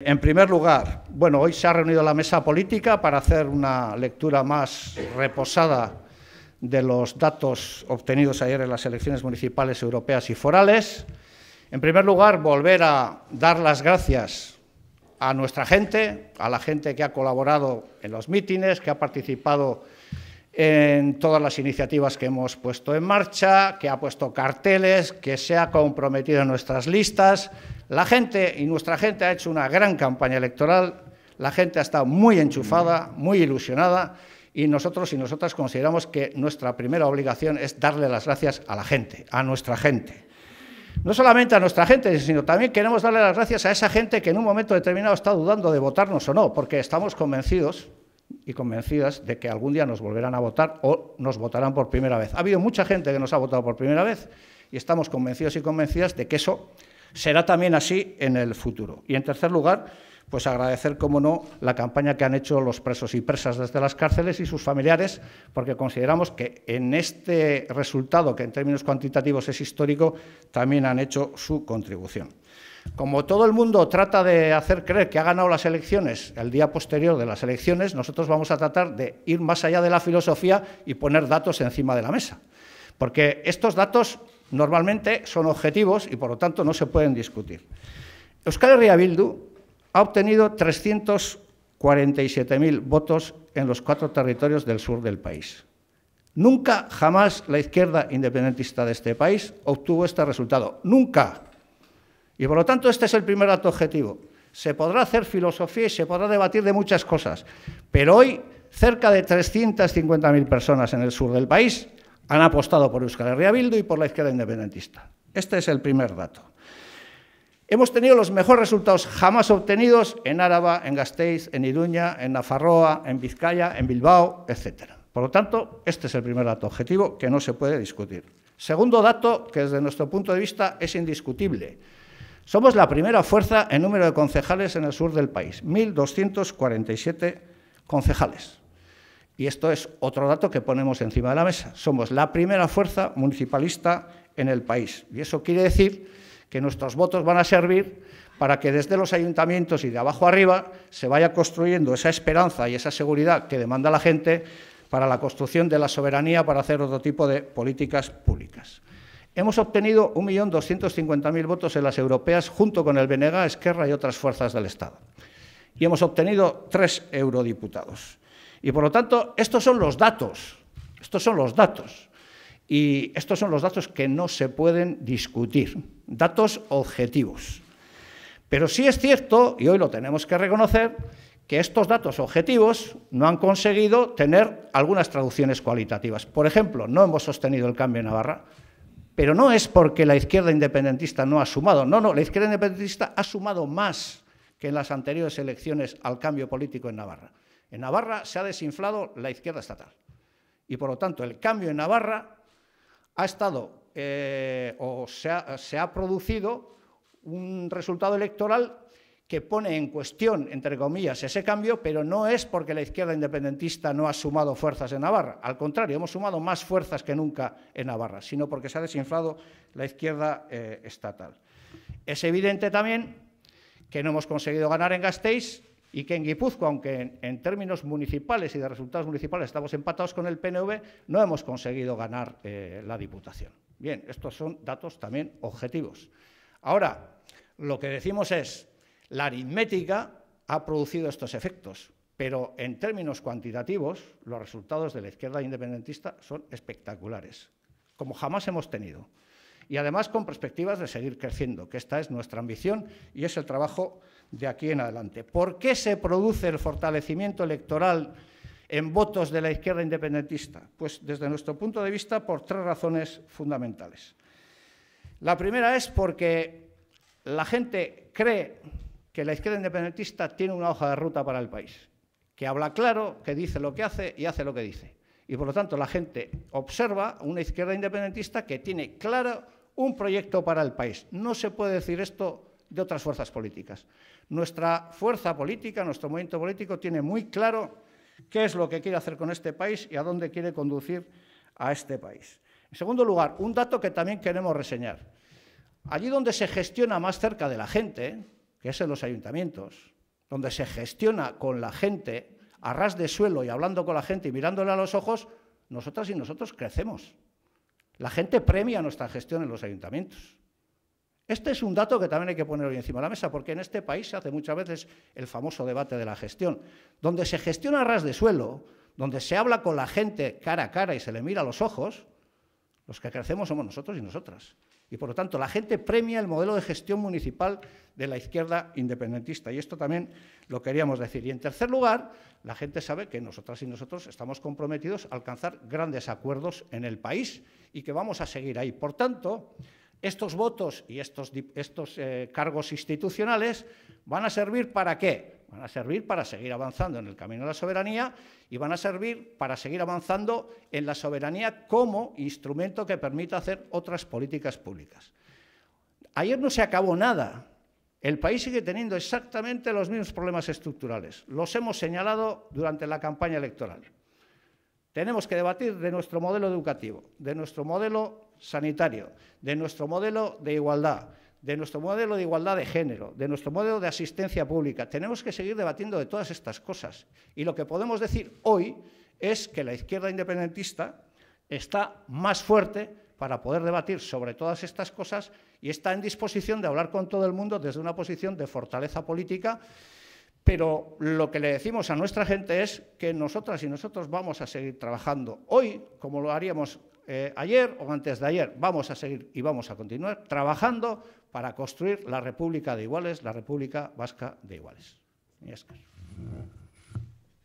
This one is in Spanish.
En primer lugar, bueno, hoy se ha reunido la mesa política para hacer una lectura más reposada de los datos obtenidos ayer en las elecciones municipales europeas y forales. En primer lugar, volver a dar las gracias a nuestra gente, a la gente que ha colaborado en los mítines, que ha participado en todas las iniciativas que hemos puesto en marcha, que ha puesto carteles, que se ha comprometido en nuestras listas, la gente y nuestra gente ha hecho una gran campaña electoral, la gente ha estado muy enchufada, muy ilusionada y nosotros y nosotras consideramos que nuestra primera obligación es darle las gracias a la gente, a nuestra gente. No solamente a nuestra gente, sino también queremos darle las gracias a esa gente que en un momento determinado está dudando de votarnos o no, porque estamos convencidos y convencidas de que algún día nos volverán a votar o nos votarán por primera vez. Ha habido mucha gente que nos ha votado por primera vez y estamos convencidos y convencidas de que eso Será también así en el futuro. Y en tercer lugar, pues agradecer, como no, la campaña que han hecho los presos y presas desde las cárceles y sus familiares, porque consideramos que en este resultado, que en términos cuantitativos es histórico, también han hecho su contribución. Como todo el mundo trata de hacer creer que ha ganado las elecciones el día posterior de las elecciones, nosotros vamos a tratar de ir más allá de la filosofía y poner datos encima de la mesa. Porque estos datos normalmente son objetivos y por lo tanto no se pueden discutir. Euskal Herria Bildu ha obtenido 347.000 votos en los cuatro territorios del sur del país. Nunca, jamás la izquierda independentista de este país obtuvo este resultado. Nunca. Y por lo tanto este es el primer acto objetivo. Se podrá hacer filosofía y se podrá debatir de muchas cosas, pero hoy cerca de 350.000 personas en el sur del país han apostado por Euskal Herria y por la izquierda independentista. Este es el primer dato. Hemos tenido los mejores resultados jamás obtenidos en Áraba, en Gasteiz, en Iduña, en Nafarroa, en Vizcaya, en Bilbao, etc. Por lo tanto, este es el primer dato objetivo que no se puede discutir. Segundo dato que desde nuestro punto de vista es indiscutible. Somos la primera fuerza en número de concejales en el sur del país, 1.247 concejales. Y esto es otro dato que ponemos encima de la mesa. Somos la primera fuerza municipalista en el país. Y eso quiere decir que nuestros votos van a servir para que desde los ayuntamientos y de abajo arriba se vaya construyendo esa esperanza y esa seguridad que demanda la gente para la construcción de la soberanía para hacer otro tipo de políticas públicas. Hemos obtenido 1.250.000 votos en las europeas junto con el BNG, Esquerra y otras fuerzas del Estado. Y hemos obtenido tres eurodiputados. Y por lo tanto, estos son los datos, estos son los datos. Y estos son los datos que no se pueden discutir, datos objetivos. Pero sí es cierto, y hoy lo tenemos que reconocer, que estos datos objetivos no han conseguido tener algunas traducciones cualitativas. Por ejemplo, no hemos sostenido el cambio en Navarra, pero no es porque la izquierda independentista no ha sumado, no, no, la izquierda independentista ha sumado más que en las anteriores elecciones al cambio político en Navarra. En Navarra se ha desinflado la izquierda estatal. Y por lo tanto, el cambio en Navarra ha estado eh, o se ha, producido un resultado electoral que pone en cuestión, entre comillas, ese cambio, pero no es porque la izquierda independentista no ha sumado fuerzas en Navarra. Al contrario, hemos sumado más fuerzas que nunca en Navarra, sino porque se ha desinflado la izquierda eh, estatal. Es evidente también que no hemos conseguido ganar en Gasteiz y que en Guipúzcoa, aunque en, términos municipales y de resultados municipales estamos empatados con el PNV, no hemos conseguido ganar eh, la Diputación. Bien, estos son datos también objetivos. Ahora, lo que decimos es, la aritmética ha producido estos efectos, pero en términos cuantitativos, los resultados de la izquierda independentista son espectaculares, como jamás hemos tenido. Y además con perspectivas de seguir creciendo, que esta es nuestra ambición y es el trabajo de aquí en adelante. ¿Por qué se produce el fortalecimiento electoral en votos de la izquierda independentista? Pues desde nuestro punto de vista por tres razones fundamentales. La primera es porque la gente cree que la izquierda independentista tiene una hoja de ruta para el país, que habla claro, que dice lo que hace y hace lo que dice. Y por lo tanto la gente observa una izquierda independentista que tiene claro un proyecto para el país. No se puede decir esto de otras fuerzas políticas. Nuestra fuerza política, nuestro movimiento político tiene muy claro qué es lo que quiere hacer con este país y a dónde quiere conducir a este país. En segundo lugar, un dato que también queremos reseñar. Allí donde se gestiona más cerca de la gente, que es en los ayuntamientos, donde se gestiona con la gente, a ras de suelo y hablando con la gente y mirándole a los ojos, nosotras y nosotros crecemos. La gente premia nuestra gestión en los ayuntamientos. Este es un dato que también hay que poner hoy encima de la mesa, porque en este país se hace muchas veces el famoso debate de la gestión, donde se gestiona a ras de suelo, donde se habla con la gente cara a cara y se le mira a los ojos, los que crecemos somos nosotros y nosotras. Y por lo tanto, la gente premia el modelo de gestión municipal de la izquierda independentista. Y esto también lo queríamos decir. Y en tercer lugar, la gente sabe que nosotras y nosotros estamos comprometidos a alcanzar grandes acuerdos en el país y que vamos a seguir ahí. Por tanto, estos votos y estos, estos eh, cargos institucionales van a servir para qué? Van a servir para seguir avanzando en el camino de la soberanía y van a servir para seguir avanzando en la soberanía como instrumento que permita hacer otras políticas públicas. Ayer no se acabó nada. El país sigue teniendo exactamente los mismos problemas estructurales. Los hemos señalado durante la campaña electoral. Tenemos que debatir de nuestro modelo educativo, de nuestro modelo sanitario, de nuestro modelo de igualdad, de nuestro modelo de igualdad de género, de nuestro modelo de asistencia pública. Tenemos que seguir debatiendo de todas estas cosas. Y lo que podemos decir hoy es que la izquierda independentista está más fuerte para poder debatir sobre todas estas cosas y está en disposición de hablar con todo el mundo desde una posición de fortaleza política. Pero lo que le decimos a nuestra gente es que nosotras y nosotros vamos a seguir trabajando hoy, como lo haríamos eh, ayer o antes de ayer. Vamos a seguir y vamos a continuar trabajando para construir la República de Iguales, la República Vasca de Iguales.